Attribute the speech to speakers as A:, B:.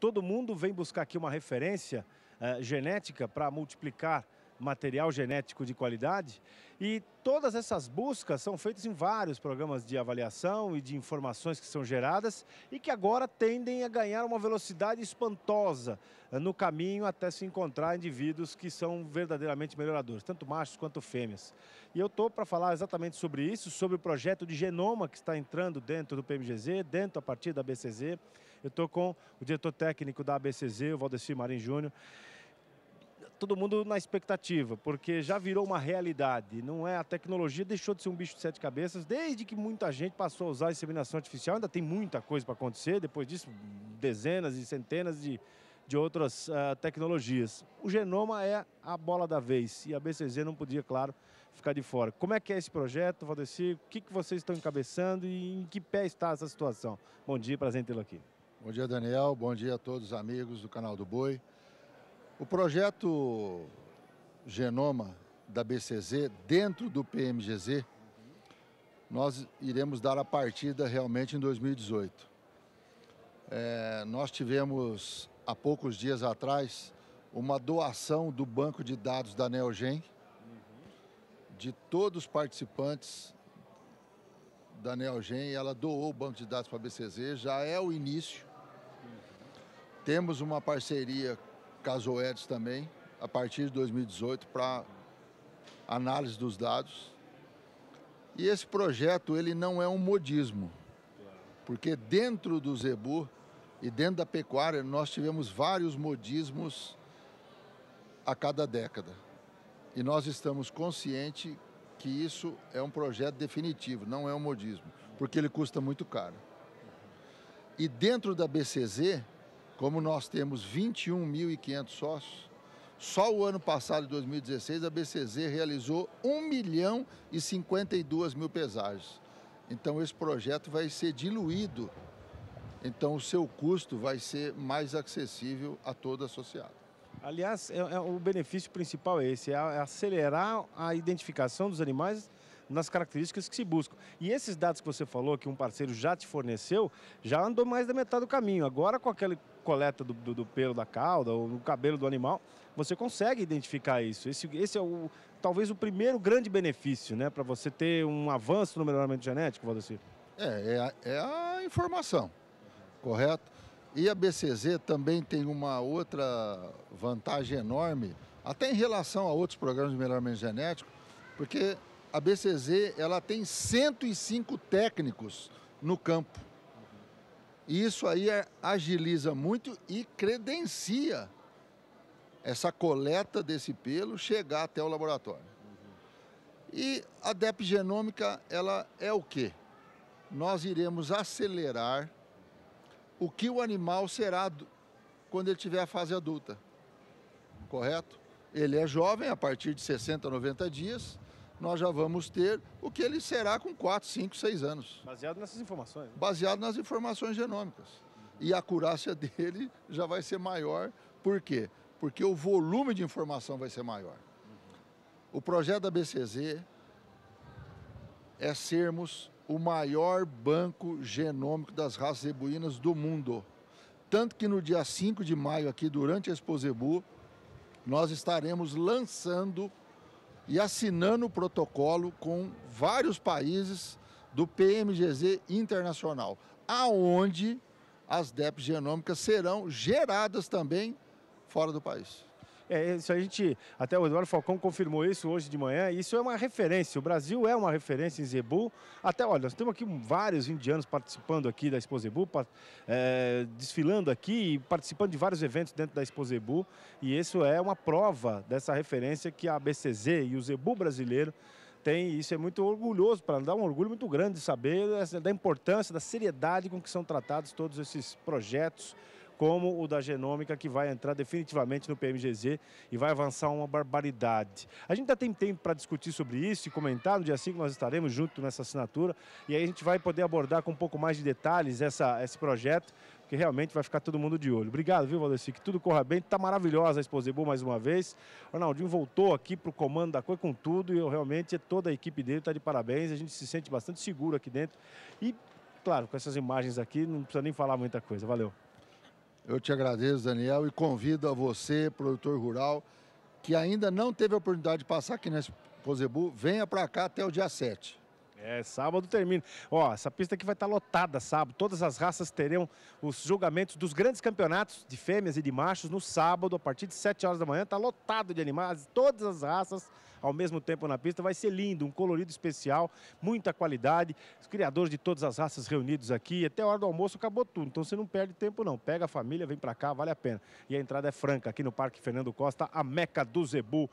A: Todo mundo vem buscar aqui uma referência uh, genética para multiplicar material genético de qualidade. E todas essas buscas são feitas em vários programas de avaliação e de informações que são geradas e que agora tendem a ganhar uma velocidade espantosa eh, no caminho até se encontrar indivíduos que são verdadeiramente melhoradores, tanto machos quanto fêmeas. E eu estou para falar exatamente sobre isso, sobre o projeto de genoma que está entrando dentro do PMGZ, dentro a partir da BCZ. Eu estou com o diretor técnico da ABCZ, o Valdeci Marim Júnior todo mundo na expectativa, porque já virou uma realidade, não é? A tecnologia deixou de ser um bicho de sete cabeças, desde que muita gente passou a usar a inseminação artificial, ainda tem muita coisa para acontecer, depois disso, dezenas e centenas de, de outras uh, tecnologias. O genoma é a bola da vez e a BCZ não podia, claro, ficar de fora. Como é que é esse projeto, Valdeci? O que, que vocês estão encabeçando
B: e em que pé está essa situação? Bom dia, prazer em tê-lo aqui. Bom dia, Daniel. Bom dia a todos os amigos do canal do Boi. O projeto Genoma da BCZ, dentro do PMGZ, nós iremos dar a partida realmente em 2018. É, nós tivemos, há poucos dias atrás, uma doação do banco de dados da Neogen, de todos os participantes da Neogen, ela doou o banco de dados para a BCZ, já é o início. Temos uma parceria Casoedes também, a partir de 2018, para análise dos dados. E esse projeto, ele não é um modismo, porque dentro do Zebu e dentro da pecuária, nós tivemos vários modismos a cada década. E nós estamos conscientes que isso é um projeto definitivo, não é um modismo, porque ele custa muito caro. E dentro da BCZ, como nós temos 21.500 sócios, só o ano passado, 2016, a BCZ realizou 1 milhão e 52 mil pesagens. Então esse projeto vai ser diluído, então o seu custo vai ser mais acessível a todo associado. Aliás, é, é, o benefício principal é
A: esse, é, é acelerar a identificação dos animais nas características que se buscam. E esses dados que você falou, que um parceiro já te forneceu, já andou mais da metade do caminho. Agora, com aquela coleta do, do, do pelo da cauda ou do cabelo do animal, você consegue identificar isso. Esse, esse é o, talvez o primeiro grande benefício, né? Para você ter um avanço no melhoramento genético, Valdecir.
B: É, é, é a informação, correto? E a BCZ também tem uma outra vantagem enorme, até em relação a outros programas de melhoramento genético, porque a BCZ ela tem 105 técnicos no campo. E isso aí é, agiliza muito e credencia essa coleta desse pelo chegar até o laboratório. E a DEP genômica, ela é o quê? Nós iremos acelerar o que o animal será quando ele tiver a fase adulta. Correto? Ele é jovem a partir de 60, 90 dias nós já vamos ter o que ele será com 4, 5, 6 anos.
A: Baseado nessas informações? Né?
B: Baseado nas informações genômicas. Uhum. E a acurácia dele já vai ser maior, por quê? Porque o volume de informação vai ser maior. Uhum. O projeto da BCZ é sermos o maior banco genômico das raças zebuínas do mundo. Tanto que no dia 5 de maio, aqui durante a Exposebu, nós estaremos lançando e assinando o protocolo com vários países do PMGZ Internacional, aonde as DEPs genômicas serão geradas também fora do país. É, é, isso a gente, até o Eduardo Falcão confirmou
A: isso hoje de manhã, isso é uma referência. O Brasil é uma referência em Zebu. Até, olha, nós temos aqui vários indianos participando aqui da Expo Zebu, é, desfilando aqui e participando de vários eventos dentro da Expo Zebu. E isso é uma prova dessa referência que a BCZ e o Zebu brasileiro tem, isso é muito orgulhoso para dá um orgulho muito grande de saber da importância, da seriedade com que são tratados todos esses projetos como o da genômica, que vai entrar definitivamente no PMGZ e vai avançar uma barbaridade. A gente ainda tem tempo para discutir sobre isso e comentar. No dia 5 nós estaremos junto nessa assinatura e aí a gente vai poder abordar com um pouco mais de detalhes essa, esse projeto, que realmente vai ficar todo mundo de olho. Obrigado, viu, Valdeci? Que tudo corra bem. Tá maravilhosa a Exposebu mais uma vez. O Ronaldinho voltou aqui para o comando da coisa com tudo e eu realmente, toda a equipe dele está de parabéns. A gente se sente bastante seguro aqui dentro.
B: E, claro, com essas imagens aqui, não precisa nem falar muita coisa. Valeu. Eu te agradeço, Daniel, e convido a você, produtor rural, que ainda não teve a oportunidade de passar aqui nesse Exposebu, venha para cá até o dia 7.
A: É, sábado termina. Ó, essa pista aqui vai estar tá lotada sábado. Todas as raças terão os julgamentos dos grandes campeonatos de fêmeas e de machos no sábado, a partir de 7 horas da manhã. Está lotado de animais, todas as raças ao mesmo tempo na pista. Vai ser lindo, um colorido especial, muita qualidade. Os criadores de todas as raças reunidos aqui. Até a hora do almoço acabou tudo, então você não perde tempo não. Pega a família, vem para cá, vale a pena. E a entrada é franca aqui no Parque Fernando Costa, a meca do Zebu.